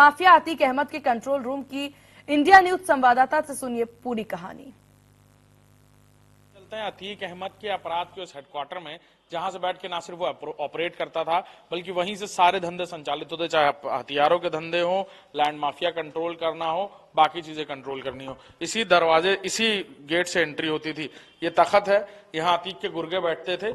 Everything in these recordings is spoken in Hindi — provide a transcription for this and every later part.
माफिया आतीक अहमद के कंट्रोल रूम की इंडिया न्यूज संवाददाता से सुनिए पूरी कहानी चलते हैं अतीक अहमद के अपराध के उस हेडक्वार्टर में जहां से बैठ के ना सिर्फ वो ऑपरेट करता था बल्कि वहीं से सारे धंधे संचालित होते चाहे हथियारों के धंधे हो लैंड माफिया कंट्रोल करना हो बाकी चीजें कंट्रोल करनी हो इसी दरवाजे इसी गेट से एंट्री होती थी ये तखत है यहाँ अतीक के गुर्गे बैठते थे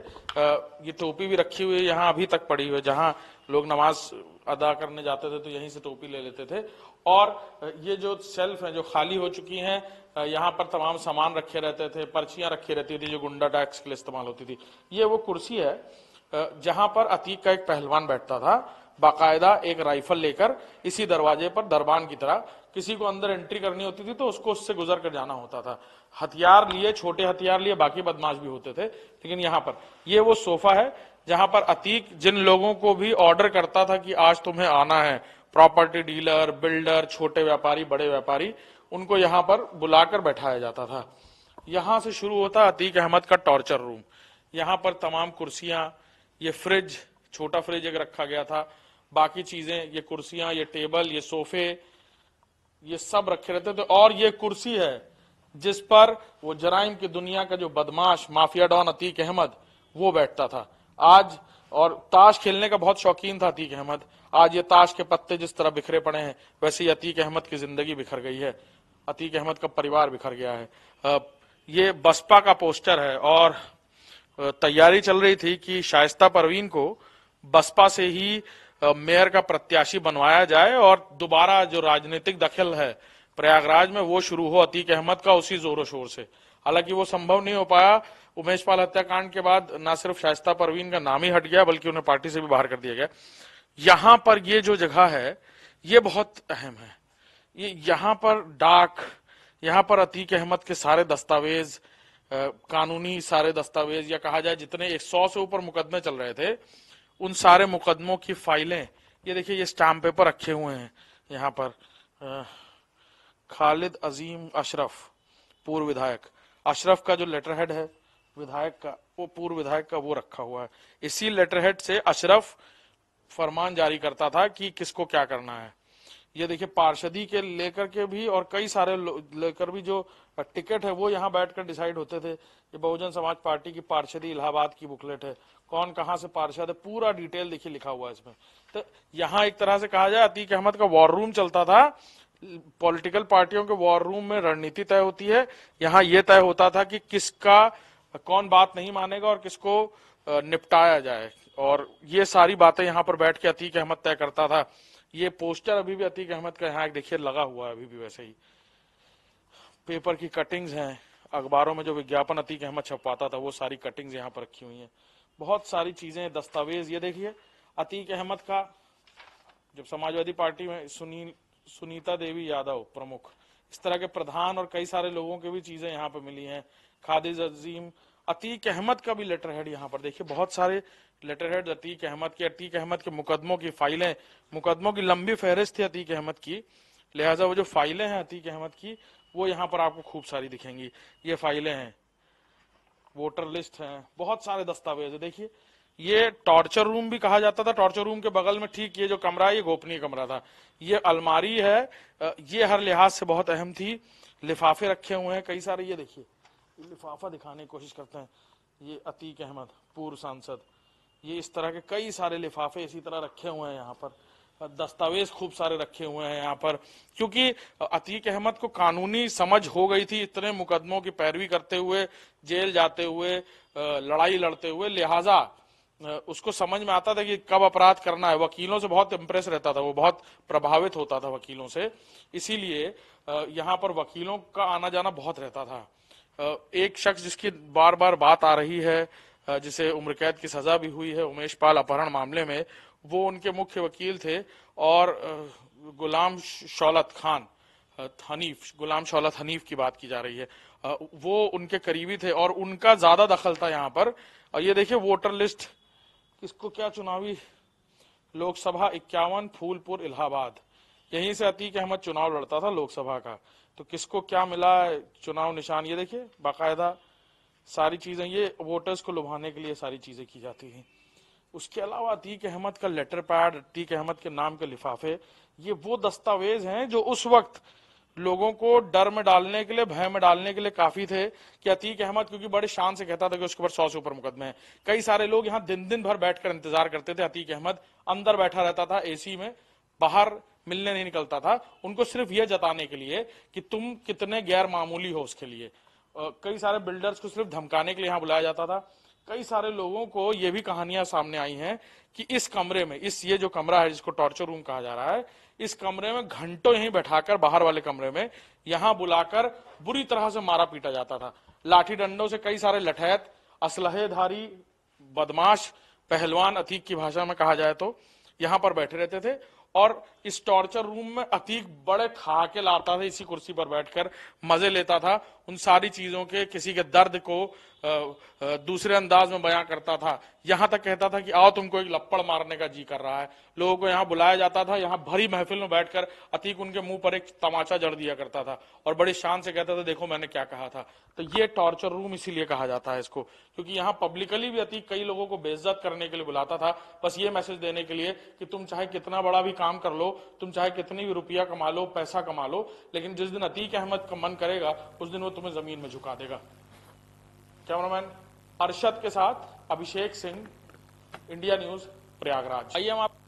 ये टोपी भी रखी हुई है यहाँ अभी तक पड़ी हुई है जहाँ लोग नमाज अदा करने जाते थे तो यहीं से टोपी ले लेते थे और ये जो सेल्फ है जो खाली हो चुकी हैं यहाँ पर तमाम सामान रखे रहते थे पर्चियां रखी रहती थी जो गुंडा टैक्स के लिए इस्तेमाल होती थी ये वो कुर्सी है जहां पर अतीक का एक पहलवान बैठता था बाकायदा एक राइफल लेकर इसी दरवाजे पर दरबान की तरह किसी को अंदर एंट्री करनी होती थी तो उसको उससे गुजर कर जाना होता था हथियार लिए छोटे हथियार लिए बाकी बदमाश भी होते थे लेकिन यहाँ पर ये वो सोफा है जहां पर अतीक जिन लोगों को भी ऑर्डर करता था कि आज तुम्हें आना है प्रॉपर्टी डीलर बिल्डर छोटे व्यापारी बड़े व्यापारी उनको यहाँ पर बुलाकर बैठाया जाता था यहाँ से शुरू होता अतीक अहमद का टॉर्चर रूम यहाँ पर तमाम कुर्सियां ये फ्रिज छोटा फ्रिज एक रखा गया था बाकी चीजें ये कुर्सियां ये टेबल ये सोफे ये सब रखे रहते थे और ये कुर्सी है जिस पर वो जराइम की दुनिया का जो बदमाश माफिया डॉन अतीक अहमद वो बैठता था आज और ताश खेलने का बहुत शौकीन था अतीक अहमद आज ये ताश के पत्ते जिस तरह बिखरे पड़े हैं वैसे ही अतीक अहमद की जिंदगी बिखर गई है अतीक अहमद का परिवार बिखर गया है ये बसपा का पोस्टर है और तैयारी चल रही थी कि शाइस्ता परवीन को बसपा से ही मेयर का प्रत्याशी बनवाया जाए और दोबारा जो राजनीतिक दखल है प्रयागराज में वो शुरू हो अतीक अहमद का उसी जोरों शोर से हालांकि वो संभव नहीं हो पाया उमेश पाल हत्याकांड के बाद ना सिर्फ शाइस्ता परवीन का नाम ही हट गया बल्कि उन्हें पार्टी से भी बाहर कर दिया गया यहां पर ये जो जगह है ये बहुत अहम है ये यहाँ पर डाक यहाँ पर अतीक अहमद के सारे दस्तावेज कानूनी सारे दस्तावेज या कहा जाए जितने 100 से ऊपर मुकदमे चल रहे थे उन सारे मुकदमों की फाइलें ये देखिए ये स्टाम्प पेपर रखे हुए हैं यहाँ पर आ, खालिद अजीम अशरफ पूर्व विधायक अशरफ का जो लेटर हेड है विधायक का वो पूर्व विधायक का वो रखा हुआ है इसी लेटर हेड से अशरफ फरमान जारी करता था कि किसको क्या करना है ये देखिए पार्षदी के लेकर के भी और कई सारे लेकर भी जो टिकट है वो यहाँ बैठकर डिसाइड होते थे ये बहुजन समाज पार्टी की पार्षदी इलाहाबाद की बुकलेट है कौन कहाँ से पार्षद है पूरा डिटेल देखिए लिखा हुआ है इसमें तो यहाँ एक तरह से कहा जाए अतीक अहमद का वॉर रूम चलता था पॉलिटिकल पार्टियों के वॉर रूम में रणनीति तय होती है यहाँ ये तय होता था कि किसका कौन बात नहीं मानेगा और किसको निपटाया जाए और ये सारी बातें यहाँ पर बैठ के अतीक अहमद तय करता था ये पोस्टर अभी भी अतीक अहमद का यहाँ देखिए लगा हुआ है अभी भी वैसे ही पेपर की कटिंग्स हैं अखबारों में जो विज्ञापन अतीक अहमद छपवाता था वो सारी कटिंग्स यहाँ पर रखी हुई हैं बहुत सारी चीजें दस्तावेज ये देखिए अतीक अहमद का जब समाजवादी पार्टी में सुनील सुनीता देवी यादव प्रमुख इस तरह के प्रधान और कई सारे लोगों की भी चीजें यहाँ पर मिली हैं खादिज अजीम अतीक अहमद का भी लेटर हेड यहाँ पर देखिए बहुत सारे लेटर हेड अतीक अहमद के अतीक अहमद के मुकदमों की फाइलें मुकदमों की लंबी फहरिस्त थी अतीक अहमद की लिहाजा वो जो फाइलें हैं अतीक अहमद की वो यहाँ पर आपको खूब सारी दिखेंगी ये फाइलें हैं वोटर लिस्ट है बहुत सारे दस्तावेज है देखिए ये टॉर्चर रूम भी कहा जाता था टॉर्चर रूम के बगल में ठीक ये जो कमरा है ये गोपनीय कमरा था ये अलमारी है ये हर लिहाज से बहुत अहम थी लिफाफे रखे हुए हैं कई सारे ये देखिए लिफाफा दिखाने की कोशिश करते हैं ये अतीक अहमद पूर्व सांसद ये इस तरह के कई सारे लिफाफे इसी तरह रखे हुए हैं यहाँ पर दस्तावेज खूब सारे रखे हुए हैं यहाँ पर क्योंकि अतीक अहमद को कानूनी समझ हो गई थी इतने मुकदमों की पैरवी करते हुए जेल जाते हुए लड़ाई लड़ते हुए लिहाजा उसको समझ में आता था कि कब अपराध करना है वकीलों से बहुत इंप्रेस रहता था वो बहुत प्रभावित होता था वकीलों से इसीलिए यहाँ पर वकीलों का आना जाना बहुत रहता था एक शख्स जिसकी बार बार बात आ रही है जिसे उम्र कैद की सजा भी हुई है उमेश पाल अपहरण मामले में वो उनके मुख्य वकील थे और गुलाम शौलत खान हनीफ गुलाम शौलत हनीफ की बात की जा रही है वो उनके करीबी थे और उनका ज्यादा दखल था यहाँ पर और ये देखिए वोटर लिस्ट किसको क्या चुनावी लोकसभा इक्यावन फूलपुर इलाहाबाद यहीं से अतीक अहमद चुनाव लड़ता था लोकसभा का तो किसको क्या मिला चुनाव निशान ये देखिए बाकायदा सारी चीजें ये वोटर्स को लुभाने के लिए सारी चीजें की जाती हैं उसके अलावा अतीक अहमद का लेटर पैड अतीक अहमद के नाम के लिफाफे ये वो दस्तावेज हैं जो उस वक्त लोगों को डर में डालने के लिए भय में डालने के लिए काफी थे कि अतीक अहमद क्योंकि बड़े शान से कहता था कि उसके ऊपर सौ से ऊपर मुकदमे हैं कई सारे लोग यहाँ दिन दिन भर बैठकर इंतजार करते थे अतीक अहमद अंदर बैठा रहता था एसी में बाहर मिलने नहीं निकलता था उनको सिर्फ यह जताने के लिए कि तुम कितने गैर मामूली हो उसके लिए कई सारे बिल्डर्स को सिर्फ धमकाने के लिए यहां बुलाया जाता था कई सारे लोगों को ये भी कहानियां सामने आई हैं कि इस कमरे में इस ये जो कमरा है जिसको टॉर्चर रूम कहा जा रहा है इस कमरे में घंटों यहीं बैठाकर बाहर वाले कमरे में यहां बुलाकर बुरी तरह से मारा पीटा जाता था लाठी डंडों से कई सारे लठैत असलहेधारी बदमाश पहलवान अतीक की भाषा में कहा जाए तो यहां पर बैठे रहते थे और इस टॉर्चर रूम में अतीक बड़े के लाता था इसी कुर्सी पर बैठकर मजे लेता था उन सारी चीजों के किसी के दर्द को दूसरे अंदाज में बयां करता था यहां तक कहता था कि आओ तुमको एक लप्पड़ मारने का जी कर रहा है लोगों को यहाँ बुलाया जाता था यहाँ भरी महफिल में बैठकर अतीक उनके मुंह पर एक तमाचा जड़ दिया करता था और बड़े शान से कहता था देखो मैंने क्या कहा था तो ये टॉर्चर रूम इसीलिए कहा जाता है इसको क्योंकि यहाँ पब्लिकली भी अतीक कई लोगों को बेइज्जत करने के लिए बुलाता था बस ये मैसेज देने के लिए कि तुम चाहे कितना बड़ा भी काम कर लो तुम चाहे कितनी भी रुपया कमा लो पैसा कमा लो लेकिन जिस दिन अतीक अहमद का मन करेगा उस दिन वो तुम्हें जमीन में झुका देगा कैमरामैन अरशद के साथ अभिषेक सिंह इंडिया न्यूज प्रयागराज आइए हम आप